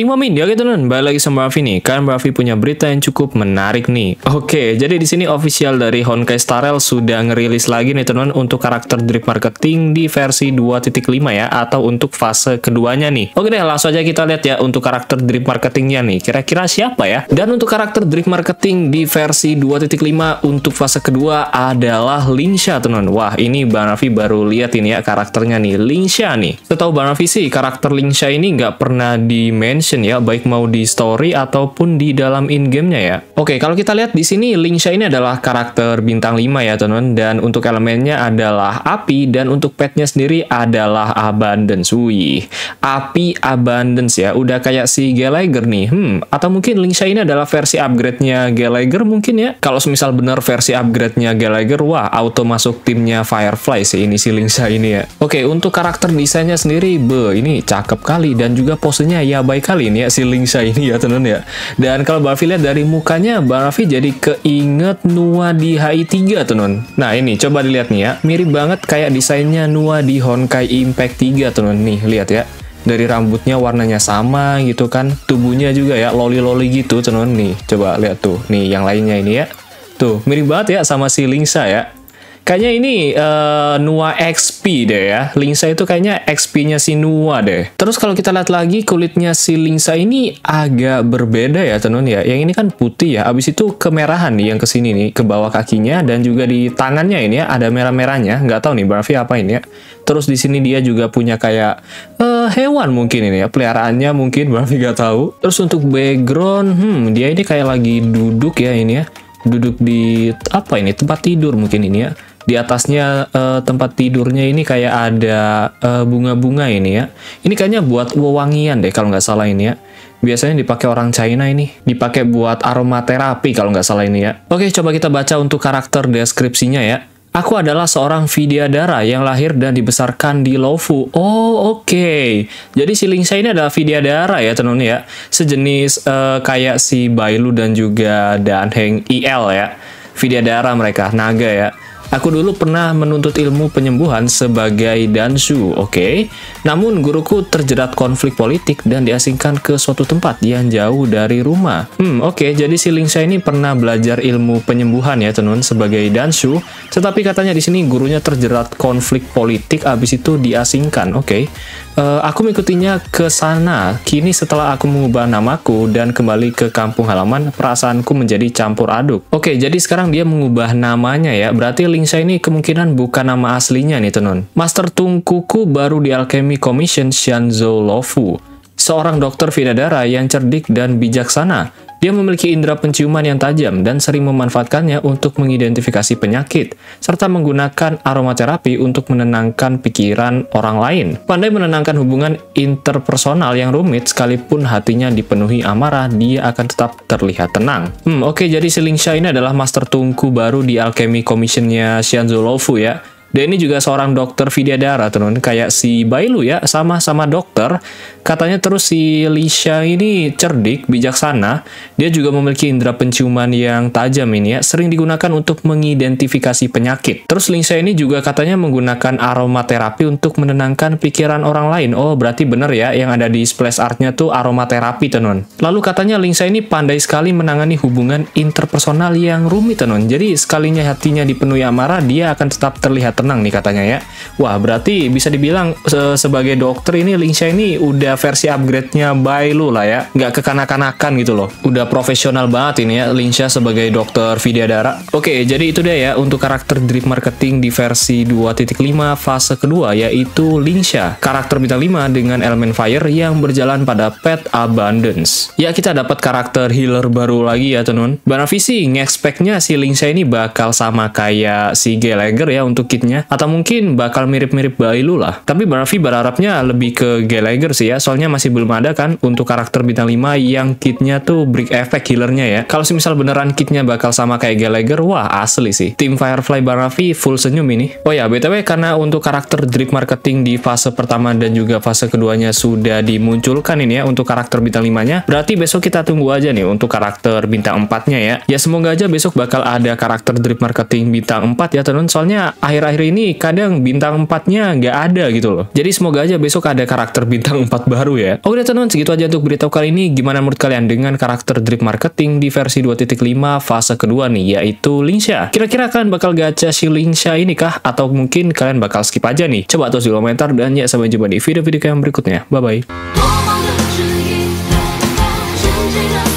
Imam India gitu kan balik lagi sama Raffi nih kan Raffi punya berita yang cukup menarik nih oke jadi di sini official dari Honkai Star Rail sudah ngerilis lagi nih teman untuk karakter drip marketing di versi 2.5 ya atau untuk fase keduanya nih oke deh langsung aja kita lihat ya untuk karakter drip marketingnya nih kira-kira siapa ya dan untuk karakter drip marketing di versi 2.5 untuk fase kedua adalah Linsha teman wah ini Bang Raffi baru lihat ini ya karakternya nih Linsha nih setahu Bang Raffi sih karakter Linsha ini nggak pernah di ya, baik mau di story ataupun di dalam in-game-nya ya. Oke, kalau kita lihat di sini Linksha ini adalah karakter bintang 5 ya, teman-teman dan untuk elemennya adalah api dan untuk petnya sendiri adalah abundance. Wih, api abundance ya. Udah kayak si Gallagher nih. Hmm, atau mungkin Linksha ini adalah versi upgrade-nya Gallagher mungkin ya. Kalau misal benar versi upgrade-nya Gallagher, wah auto masuk timnya Firefly sih ini si Linksha ini ya. Oke, untuk karakter desainnya sendiri, be ini cakep kali dan juga posenya ya baik kali sekali ya, ini ya si Lingsa ini ya tenun ya. Dan kalau Raffi lihat dari mukanya Raffi jadi keinget Nua di HI3 teman-teman Nah ini coba dilihat nih ya, mirip banget kayak desainnya Nua di Honkai Impact 3 tenun nih lihat ya dari rambutnya warnanya sama gitu kan tubuhnya juga ya loli-loli gitu tenun nih coba lihat tuh nih yang lainnya ini ya tuh mirip banget ya sama si Lingsa ya Kayaknya ini uh, Nua XP deh ya. Lingsa itu kayaknya XP-nya si Nua deh. Terus kalau kita lihat lagi kulitnya si Lingsa ini agak berbeda ya tenun ya. Yang ini kan putih ya. Abis itu kemerahan nih yang kesini nih. Ke bawah kakinya dan juga di tangannya ini ya ada merah-merahnya. Nggak tahu nih berarti apa ini ya. Terus di sini dia juga punya kayak uh, hewan mungkin ini ya. Peliharaannya mungkin berarti nggak tahu. Terus untuk background, hmm dia ini kayak lagi duduk ya ini ya duduk di apa ini tempat tidur mungkin ini ya di atasnya uh, tempat tidurnya ini kayak ada eh, bunga-bunga uh, ini ya. Ini kayaknya buat wewangian deh kalau nggak salah ini ya. Biasanya dipakai orang China ini, dipakai buat aromaterapi kalau nggak salah ini ya. Oke, coba kita baca untuk karakter deskripsinya ya. Aku adalah seorang Vidyadara yang lahir dan dibesarkan di Lofu. Oh, oke. Okay. Jadi si Lingxia ini adalah Vidyadara ya, tenun ya. Sejenis uh, kayak si Bailu dan juga Danheng Heng IL ya. Vidyadara mereka, naga ya. Aku dulu pernah menuntut ilmu penyembuhan sebagai danshu, oke? Okay? Namun guruku terjerat konflik politik dan diasingkan ke suatu tempat yang jauh dari rumah. Hmm, oke, okay, jadi si Lingsha ini pernah belajar ilmu penyembuhan ya, tenun sebagai danshu. tetapi katanya di sini gurunya terjerat konflik politik abis itu diasingkan, oke? Okay? Uh, eh, aku mengikutinya ke sana. Kini setelah aku mengubah namaku dan kembali ke kampung halaman, perasaanku menjadi campur aduk. Oke, okay, jadi sekarang dia mengubah namanya ya. Berarti Ringsa ini kemungkinan bukan nama aslinya nih tenun. Master Tungkuku baru di Alchemy Commission Shanzo Lofu, seorang dokter Vinadara yang cerdik dan bijaksana dia memiliki indera penciuman yang tajam dan sering memanfaatkannya untuk mengidentifikasi penyakit, serta menggunakan aromaterapi untuk menenangkan pikiran orang lain. Pandai menenangkan hubungan interpersonal yang rumit sekalipun hatinya dipenuhi amarah, dia akan tetap terlihat tenang. Hmm, oke, okay, jadi si ini adalah master tungku baru di Alchemy Commissionnya Xianzhou Lofu ya. Dia ini juga seorang dokter Dara, teman. teman Kayak si Bailu ya, sama-sama dokter. Katanya terus si Lisha ini cerdik, bijaksana. Dia juga memiliki indera penciuman yang tajam ini ya, sering digunakan untuk mengidentifikasi penyakit. Terus Lisha ini juga katanya menggunakan aromaterapi untuk menenangkan pikiran orang lain. Oh, berarti bener ya yang ada di splash artnya tuh aromaterapi, teman. teman Lalu katanya Lisha ini pandai sekali menangani hubungan interpersonal yang rumit, teman teman. Jadi sekalinya hatinya dipenuhi amarah, dia akan tetap terlihat tenang nih katanya ya. Wah, berarti bisa dibilang se sebagai dokter ini Lingxia ini udah versi upgrade-nya by lu lah ya. Nggak kekanak-kanakan gitu loh. Udah profesional banget ini ya Lingxia sebagai dokter Vidyadara. Oke, jadi itu dia ya untuk karakter drip marketing di versi 2.5 fase kedua yaitu Lingxia. Karakter bintang 5 dengan elemen fire yang berjalan pada pet abundance. Ya, kita dapat karakter healer baru lagi ya, tenun. Banavi sih nge-expect-nya si Lingxia ini bakal sama kayak si Gallagher ya untuk kitnya atau mungkin bakal mirip-mirip Bailu lah tapi Barafi berharapnya lebih ke Gallagher sih ya soalnya masih belum ada kan untuk karakter bintang 5 yang kitnya tuh break effect healernya ya kalau misal beneran kitnya bakal sama kayak Gallagher wah asli sih tim Firefly Barafi full senyum ini oh ya BTW karena untuk karakter drip marketing di fase pertama dan juga fase keduanya sudah dimunculkan ini ya untuk karakter bintang 5 nya berarti besok kita tunggu aja nih untuk karakter bintang 4 nya ya ya semoga aja besok bakal ada karakter drip marketing bintang 4 ya teman soalnya akhir-akhir akhir ini kadang bintang 4-nya nggak ada gitu loh. Jadi semoga aja besok ada karakter bintang 4 baru ya. Oke oh, teman-teman, segitu aja untuk berita kali ini. Gimana menurut kalian dengan karakter drip marketing di versi 2.5 fase kedua nih, yaitu Lingxia? Kira-kira kalian bakal gacha si Lingxia ini kah? Atau mungkin kalian bakal skip aja nih? Coba tulis di komentar dan ya sampai jumpa di video-video yang berikutnya. Bye-bye.